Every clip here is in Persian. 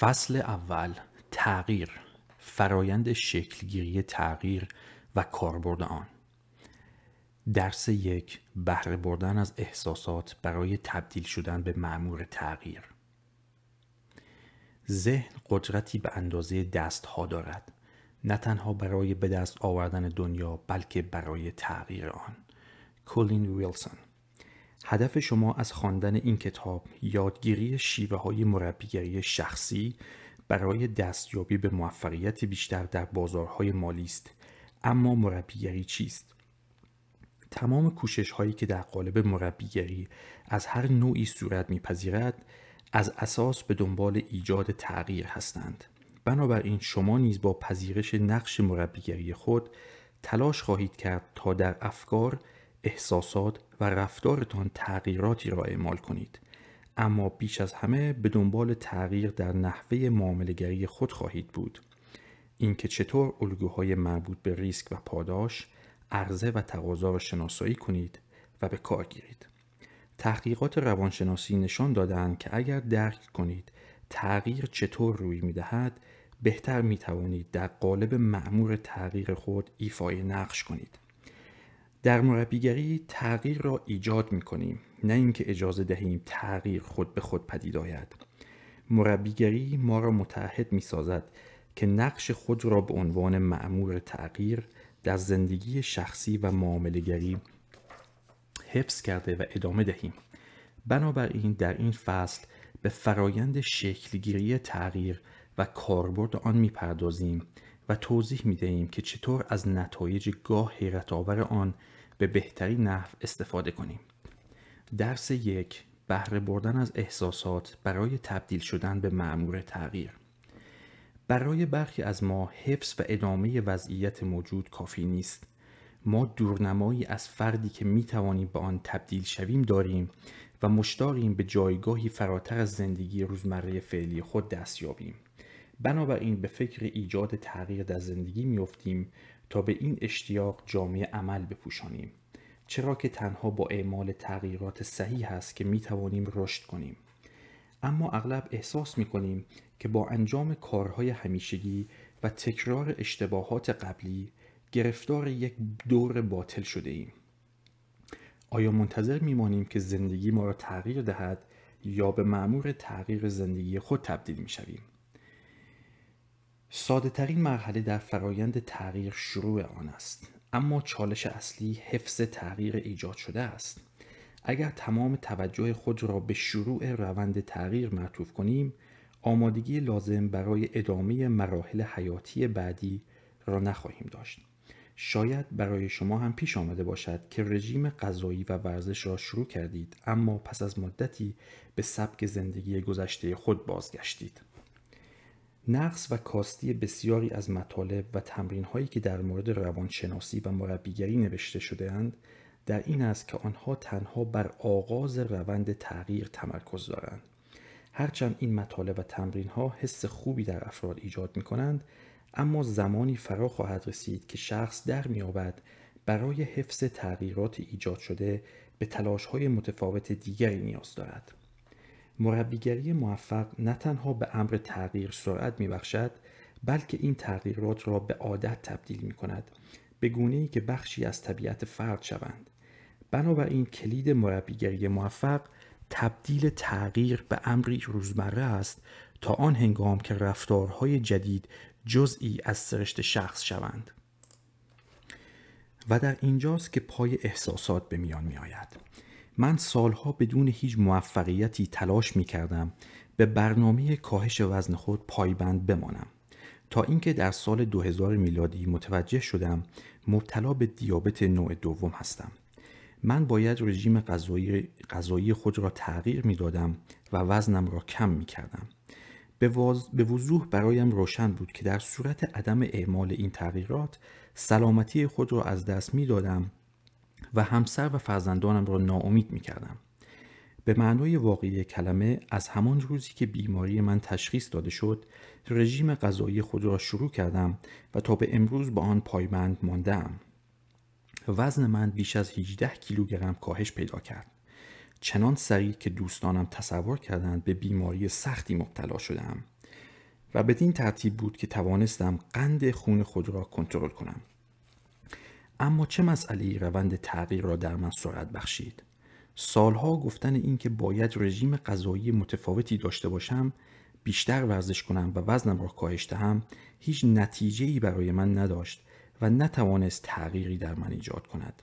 فصل اول تغییر فرایند شکلگیری تغییر و کاربرد آن درس یک بهره بردن از احساسات برای تبدیل شدن به معمور تغییر ذهن قدرتی به اندازه ها دارد نه تنها برای به دست آوردن دنیا بلکه برای تغییر آن کولین ویلسون هدف شما از خواندن این کتاب یادگیری شیوه های مربیگری شخصی برای دستیابی به موفقیت بیشتر در بازارهای مالی است اما مربیگری چیست تمام کوشش هایی که در قالب مربیگری از هر نوعی صورت میپذیرد از اساس به دنبال ایجاد تغییر هستند بنابراین شما نیز با پذیرش نقش مربیگری خود تلاش خواهید کرد تا در افکار احساسات و رفتارتان تغییراتی را اعمال کنید اما بیش از همه به دنبال تغییر در نحوه معاملگری خود خواهید بود اینکه چطور الگوهای مربوط به ریسک و پاداش عرضه و تقاضا را شناسایی کنید و به کار گیرید تحقیقات روانشناسی نشان دادهاند که اگر درک کنید تغییر چطور روی می دهد بهتر می توانید در قالب معمور تغییر خود ایفای نقش کنید در مربیگری تغییر را ایجاد می کنیم نه اینکه اجازه دهیم تغییر خود به خود پدید آید مربیگری ما را متحد می سازد که نقش خود را به عنوان معمور تغییر در زندگی شخصی و معاملگری حفظ کرده و ادامه دهیم بنابراین در این فصل به فرایند شکلگیری تغییر و کاربرد آن میپردازیم و توضیح می دهیم که چطور از نتایج گاه حیرت آور آن به بهترین نحو استفاده کنیم. درس یک بهره بردن از احساسات برای تبدیل شدن به معمور تغییر برای برخی از ما حفظ و ادامه وضعیت موجود کافی نیست ما دورنمایی از فردی که می توانیم به آن تبدیل شویم داریم و مشتاقیم به جایگاهی فراتر از زندگی روزمره فعلی خود دست یابیم بنابراین به فکر ایجاد تغییر در زندگی میافتیم تا به این اشتیاق جامعه عمل بپوشانیم چرا که تنها با اعمال تغییرات صحیح هست که می توانیم رشد کنیم اما اغلب احساس می کنیم که با انجام کارهای همیشگی و تکرار اشتباهات قبلی گرفتار یک دور باطل شده ایم آیا منتظر مانیم که زندگی ما را تغییر دهد یا به معمور تغییر زندگی خود تبدیل می شویم؟ ساده ترین مرحله در فرایند تغییر شروع آن است اما چالش اصلی حفظ تغییر ایجاد شده است اگر تمام توجه خود را به شروع روند تغییر معطوف کنیم آمادگی لازم برای ادامه مراحل حیاتی بعدی را نخواهیم داشت شاید برای شما هم پیش آمده باشد که رژیم غذایی و ورزش را شروع کردید اما پس از مدتی به سبک زندگی گذشته خود بازگشتید نقص و کاستی بسیاری از مطالب و تمرین هایی که در مورد روانشناسی و مربیگری نوشته شده اند در این است که آنها تنها بر آغاز روند تغییر تمرکز دارند هرچند این مطالب و تمرین ها حس خوبی در افراد ایجاد می کنند اما زمانی فرا خواهد رسید که شخص در میابد برای حفظ تغییرات ایجاد شده به تلاش های متفاوت دیگری نیاز دارد مربیگری موفق نه تنها به امر تغییر سرعت میبخشد بلکه این تغییرات را به عادت تبدیل می کند به گونه ای که بخشی از طبیعت فرد شوند بنابراین کلید مربیگری موفق تبدیل تغییر به امری روزمره است تا آن هنگام که رفتارهای جدید جزئی از سرشت شخص شوند و در اینجاست که پای احساسات به میان می آید من سالها بدون هیچ موفقیتی تلاش می کردم به برنامه کاهش وزن خود پایبند بمانم تا اینکه در سال 2000 میلادی متوجه شدم مبتلا به دیابت نوع دوم هستم من باید رژیم غذایی, خود را تغییر می دادم و وزنم را کم می کردم. به, وضوح برایم روشن بود که در صورت عدم اعمال این تغییرات سلامتی خود را از دست می دادم و همسر و فرزندانم را ناامید می کردم. به معنای واقعی کلمه از همان روزی که بیماری من تشخیص داده شد رژیم غذایی خود را شروع کردم و تا به امروز با آن پایبند ماندم. وزن من بیش از 18 کیلوگرم کاهش پیدا کرد. چنان سریع که دوستانم تصور کردند به بیماری سختی مبتلا شدم و بدین ترتیب بود که توانستم قند خون خود را کنترل کنم. اما چه مسئله روند تغییر را در من سرعت بخشید سالها گفتن اینکه باید رژیم غذایی متفاوتی داشته باشم بیشتر ورزش کنم و وزنم را کاهش دهم هیچ نتیجه ای برای من نداشت و نتوانست تغییری در من ایجاد کند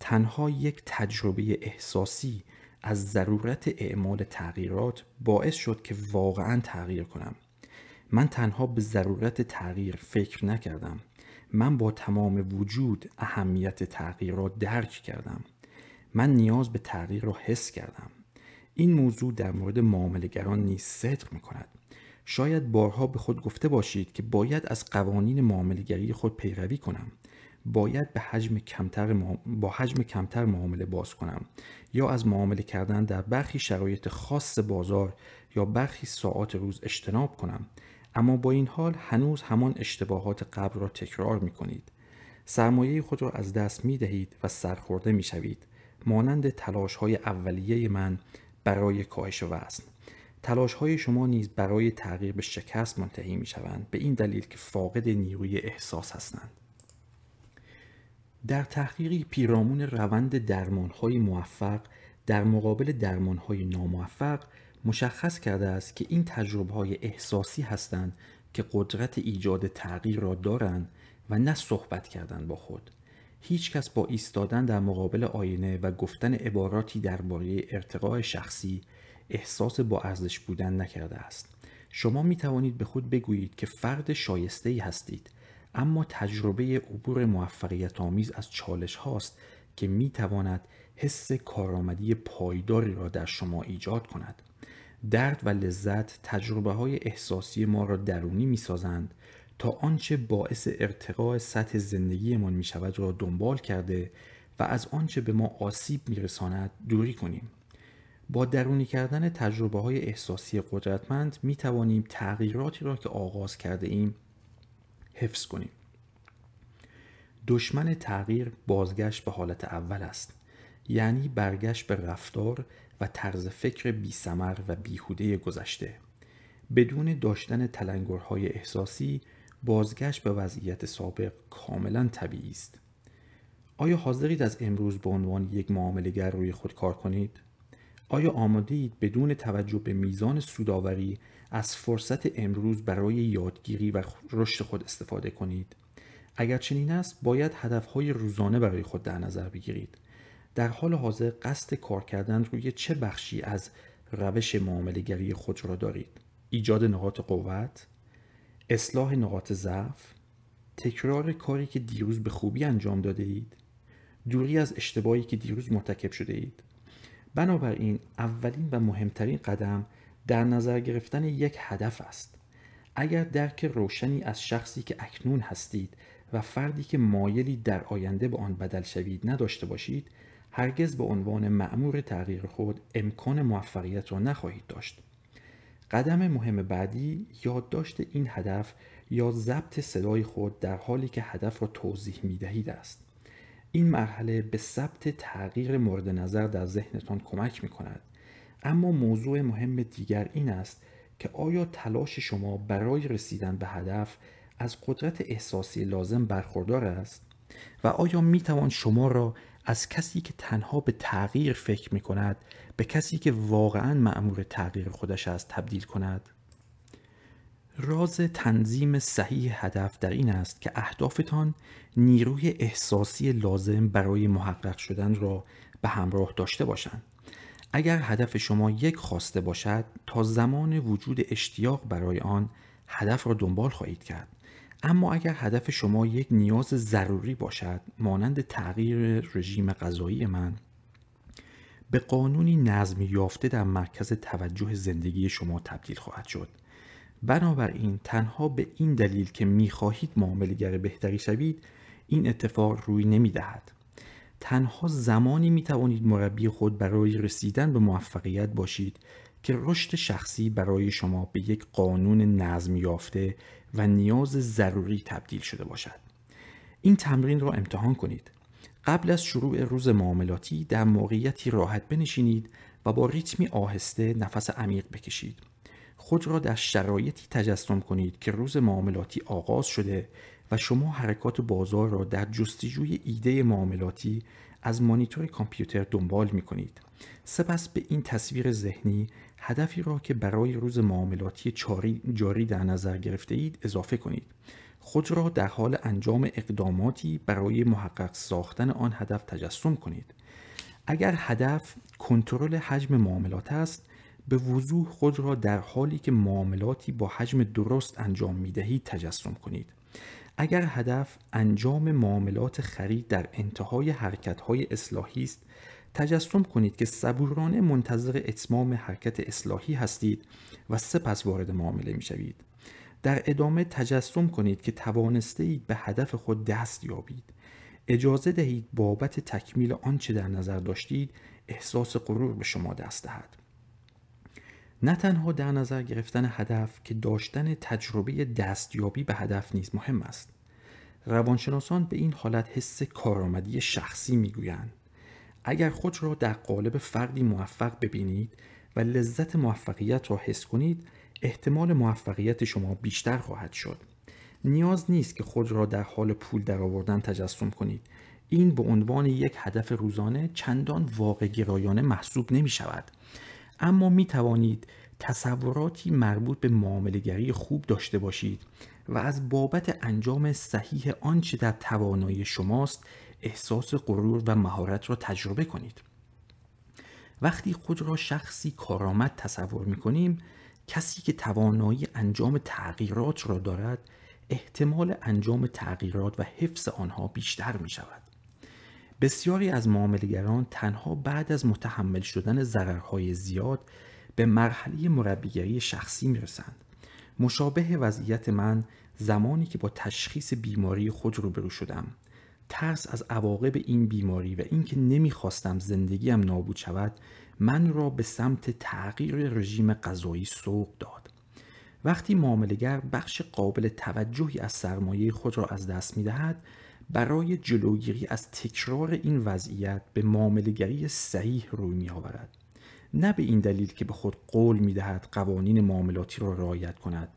تنها یک تجربه احساسی از ضرورت اعمال تغییرات باعث شد که واقعا تغییر کنم من تنها به ضرورت تغییر فکر نکردم من با تمام وجود اهمیت تغییر را درک کردم من نیاز به تغییر را حس کردم این موضوع در مورد معاملگران نیز صدق می کند شاید بارها به خود گفته باشید که باید از قوانین معاملگری خود پیروی کنم باید به حجم کمتر با حجم کمتر معامله باز کنم یا از معامله کردن در برخی شرایط خاص بازار یا برخی ساعات روز اجتناب کنم اما با این حال هنوز همان اشتباهات قبل را تکرار می کنید. سرمایه خود را از دست می دهید و سرخورده می شوید. مانند تلاش های اولیه من برای کاهش وزن. تلاش های شما نیز برای تغییر به شکست منتهی می شوند به این دلیل که فاقد نیروی احساس هستند. در تحقیقی پیرامون روند درمانهای موفق در مقابل درمانهای ناموفق مشخص کرده است که این تجربه های احساسی هستند که قدرت ایجاد تغییر را دارند و نه صحبت کردن با خود هیچ کس با ایستادن در مقابل آینه و گفتن عباراتی درباره ارتقاء شخصی احساس با ارزش بودن نکرده است شما می توانید به خود بگویید که فرد شایسته ای هستید اما تجربه عبور موفقیت آمیز از چالش هاست که می تواند حس کارآمدی پایداری را در شما ایجاد کند درد و لذت تجربه های احساسی ما را درونی می سازند تا آنچه باعث ارتقاء سطح زندگیمان می شود را دنبال کرده و از آنچه به ما آسیب می رساند دوری کنیم. با درونی کردن تجربه های احساسی قدرتمند می توانیم تغییراتی را که آغاز کرده ایم حفظ کنیم. دشمن تغییر بازگشت به حالت اول است. یعنی برگشت به رفتار و طرز فکر بی سمر و بیهوده گذشته بدون داشتن تلنگرهای احساسی بازگشت به وضعیت سابق کاملا طبیعی است آیا حاضرید از امروز به عنوان یک معاملگر روی خود کار کنید آیا آماده بدون توجه به میزان سوداوری از فرصت امروز برای یادگیری و رشد خود استفاده کنید اگر چنین است باید هدفهای روزانه برای خود در نظر بگیرید در حال حاضر قصد کار کردن روی چه بخشی از روش معاملگری خود را دارید ایجاد نقاط قوت اصلاح نقاط ضعف تکرار کاری که دیروز به خوبی انجام داده اید دوری از اشتباهی که دیروز مرتکب شده اید بنابراین اولین و مهمترین قدم در نظر گرفتن یک هدف است اگر درک روشنی از شخصی که اکنون هستید و فردی که مایلی در آینده به آن بدل شوید نداشته باشید هرگز به عنوان معمور تغییر خود امکان موفقیت را نخواهید داشت قدم مهم بعدی یادداشت این هدف یا ضبط صدای خود در حالی که هدف را توضیح می دهید است این مرحله به ثبت تغییر مورد نظر در ذهنتان کمک می کند اما موضوع مهم دیگر این است که آیا تلاش شما برای رسیدن به هدف از قدرت احساسی لازم برخوردار است و آیا می توان شما را از کسی که تنها به تغییر فکر می کند به کسی که واقعا معمور تغییر خودش است تبدیل کند؟ راز تنظیم صحیح هدف در این است که اهدافتان نیروی احساسی لازم برای محقق شدن را به همراه داشته باشند. اگر هدف شما یک خواسته باشد تا زمان وجود اشتیاق برای آن هدف را دنبال خواهید کرد اما اگر هدف شما یک نیاز ضروری باشد مانند تغییر رژیم غذایی من به قانونی نظم یافته در مرکز توجه زندگی شما تبدیل خواهد شد بنابراین تنها به این دلیل که میخواهید معاملگر بهتری شوید این اتفاق روی نمیدهد تنها زمانی می مربی خود برای رسیدن به موفقیت باشید که رشد شخصی برای شما به یک قانون نظم یافته و نیاز ضروری تبدیل شده باشد این تمرین را امتحان کنید قبل از شروع روز معاملاتی در موقعیتی راحت بنشینید و با ریتمی آهسته نفس عمیق بکشید خود را در شرایطی تجسم کنید که روز معاملاتی آغاز شده و شما حرکات بازار را در جستجوی ایده معاملاتی از مانیتور کامپیوتر دنبال می کنید. سپس به این تصویر ذهنی هدفی را که برای روز معاملاتی جاری در نظر گرفته اید اضافه کنید خود را در حال انجام اقداماتی برای محقق ساختن آن هدف تجسم کنید اگر هدف کنترل حجم معاملات است به وضوح خود را در حالی که معاملاتی با حجم درست انجام می دهید تجسم کنید اگر هدف انجام معاملات خرید در انتهای حرکت های اصلاحی است تجسم کنید که صبورانه منتظر اتمام حرکت اصلاحی هستید و سپس وارد معامله می شوید. در ادامه تجسم کنید که توانسته به هدف خود دست یابید. اجازه دهید بابت تکمیل آنچه در نظر داشتید احساس غرور به شما دست دهد. نه تنها در نظر گرفتن هدف که داشتن تجربه دستیابی به هدف نیز مهم است. روانشناسان به این حالت حس کارآمدی شخصی میگویند. اگر خود را در قالب فردی موفق ببینید و لذت موفقیت را حس کنید احتمال موفقیت شما بیشتر خواهد شد نیاز نیست که خود را در حال پول درآوردن تجسم کنید این به عنوان یک هدف روزانه چندان واقع گرایانه محسوب نمی شود اما می توانید تصوراتی مربوط به معاملگری خوب داشته باشید و از بابت انجام صحیح آنچه در توانایی شماست احساس غرور و مهارت را تجربه کنید وقتی خود را شخصی کارآمد تصور می کنیم کسی که توانایی انجام تغییرات را دارد احتمال انجام تغییرات و حفظ آنها بیشتر می شود بسیاری از معاملگران تنها بعد از متحمل شدن ضررهای زیاد به مرحله مربیگری شخصی می رسند مشابه وضعیت من زمانی که با تشخیص بیماری خود روبرو شدم ترس از عواقب این بیماری و اینکه نمیخواستم زندگیم نابود شود من را به سمت تغییر رژیم غذایی سوق داد وقتی معاملگر بخش قابل توجهی از سرمایه خود را از دست می دهد برای جلوگیری از تکرار این وضعیت به معاملگری صحیح روی می آورد نه به این دلیل که به خود قول می دهد قوانین معاملاتی را رعایت کند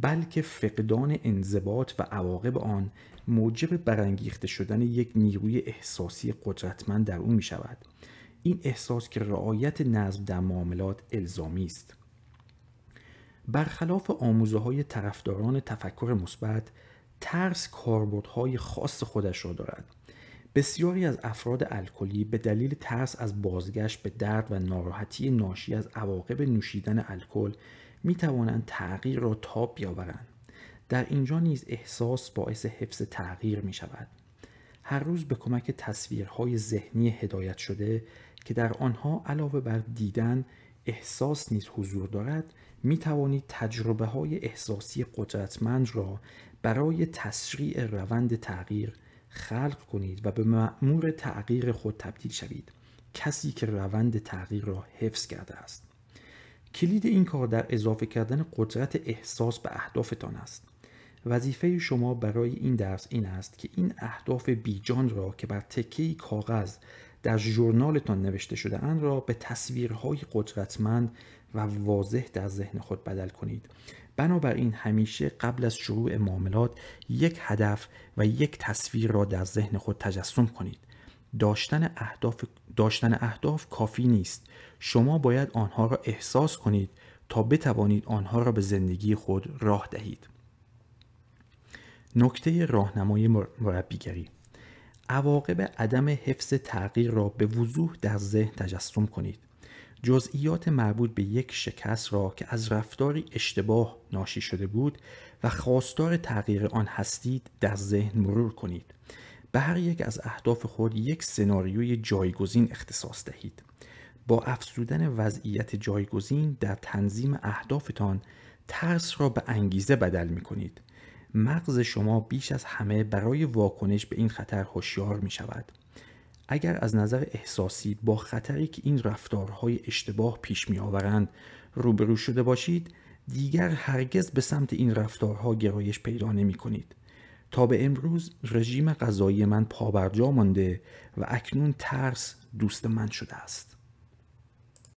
بلکه فقدان انضباط و عواقب آن موجب برانگیخته شدن یک نیروی احساسی قدرتمند در او می شود این احساس که رعایت نظم در معاملات الزامی است برخلاف آموزه های طرفداران تفکر مثبت ترس کاربردهای خاص خودش را دارد بسیاری از افراد الکلی به دلیل ترس از بازگشت به درد و ناراحتی ناشی از عواقب نوشیدن الکل می توانند تغییر را تاب بیاورند در اینجا نیز احساس باعث حفظ تغییر می شود. هر روز به کمک تصویرهای ذهنی هدایت شده که در آنها علاوه بر دیدن احساس نیز حضور دارد می توانید تجربه های احساسی قدرتمند را برای تسریع روند تغییر خلق کنید و به معمور تغییر خود تبدیل شوید کسی که روند تغییر را حفظ کرده است کلید این کار در اضافه کردن قدرت احساس به اهدافتان است وظیفه شما برای این درس این است که این اهداف بیجان را که بر تکه کاغذ در ژورنالتان نوشته شده اند را به تصویرهای قدرتمند و واضح در ذهن خود بدل کنید بنابراین همیشه قبل از شروع معاملات یک هدف و یک تصویر را در ذهن خود تجسم کنید داشتن اهداف, داشتن اهداف کافی نیست شما باید آنها را احساس کنید تا بتوانید آنها را به زندگی خود راه دهید نکته راهنمای مربیگری عواقب عدم حفظ تغییر را به وضوح در ذهن تجسم کنید جزئیات مربوط به یک شکست را که از رفتاری اشتباه ناشی شده بود و خواستار تغییر آن هستید در ذهن مرور کنید به هر یک از اهداف خود یک سناریوی جایگزین اختصاص دهید با افزودن وضعیت جایگزین در تنظیم اهدافتان ترس را به انگیزه بدل می کنید مغز شما بیش از همه برای واکنش به این خطر هوشیار می شود. اگر از نظر احساسی با خطری که این رفتارهای اشتباه پیش می آورند روبرو شده باشید دیگر هرگز به سمت این رفتارها گرایش پیدا نمی کنید. تا به امروز رژیم غذایی من پابرجا مانده و اکنون ترس دوست من شده است.